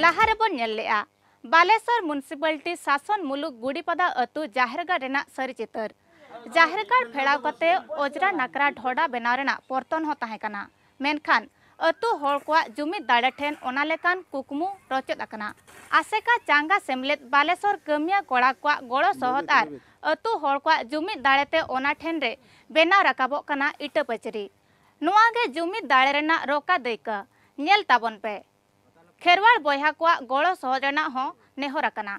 ᱞᱟᱦᱟ ᱨᱮᱵᱚᱱ ᱧᱮᱞ ᱞᱮᱜᱼᱟ ᱵᱟᱞᱮᱥᱚᱨ ᱢᱩᱱᱥᱤᱯᱟᱞᱴᱤ ᱥᱟᱥᱚᱱ ᱢᱩᱞᱩᱠ ᱜᱩᱰᱤᱯᱟᱫᱟ ᱟᱹᱛᱩ ᱡᱟᱦᱮᱨᱜᱟᱲ ᱨᱮᱱᱟᱜ ᱥᱟᱹᱨᱤ ᱪᱤᱛᱟᱹᱨ ᱡᱟᱦᱮᱨᱜᱟᱲ ᱯᱷᱮᱲᱟᱣ ᱠᱟᱛᱮ ᱚᱡᱽᱨᱟ ᱱᱟᱠᱨᱟ ᱰᱷᱚᱰᱟ ᱵᱮᱱᱟᱣ ᱨᱮᱱᱟᱜ ᱯᱚᱨᱛᱚᱱ ᱦᱚᱸ ᱛᱟᱦᱮᱸ ᱠᱟᱱᱟ ᱢᱮᱱᱠᱷᱟᱱ ᱟᱹᱛᱩ ᱦᱚᱲ ᱠᱚᱣᱟᱜ ᱡᱩᱢᱤᱫ ᱫᱟᱲᱮ ᱴᱷᱮᱱ ᱚᱱᱟ ᱞᱮᱠᱟᱱ ᱠᱩᱠᱢᱩ ᱨᱚᱪᱚᱫ ᱟᱠᱟᱱᱟ ᱟᱥᱮᱠᱟ ᱪᱟᱸᱜᱟ ᱥᱮᱢᱞᱮᱫ ᱵᱟᱞᱮᱥᱚᱨ ᱠᱟᱹᱢᱤᱭᱟ ᱠᱚᱲᱟ ᱠᱚᱣᱟᱜ ᱜᱚᱲᱚ ᱥᱚᱦᱚᱫ ᱟᱨ ᱟᱹᱛᱩ ᱦᱚᱲ ᱠᱚᱣᱟᱜ ᱡᱩᱢᱤᱫ ᱫᱟᱲᱮᱛᱮ ᱚᱱᱟ ᱴᱷᱮᱱ ᱨᱮ ᱵᱮᱱᱟᱣ ᱨᱟᱠᱟᱵᱚᱜ ᱠᱟᱱᱟ ᱤᱴᱟᱹ ᱯᱟᱹᱪᱨᱤ ᱱᱚᱣᱟ ᱜᱮ ᱡᱩᱢᱤᱫ ᱫᱟᱲᱮ ᱨᱮᱱᱟᱜ ᱨᱚᱠᱟ ᱫᱟᱹᱭᱠᱟᱹ ᱧᱮᱞ ᱛᱟᱵᱚᱱ ᱯᱮ ᱠᱷᱮᱨᱣᱟᱲ ᱵᱚᱭᱦᱟ ᱠᱚᱣᱟᱜ ᱜᱚᱲᱚ ᱥᱚᱦᱚᱫ ᱨᱮᱱᱟᱜ ᱦᱚᱸ ᱱᱮᱦᱚᱨ ᱟᱠᱟᱱᱟ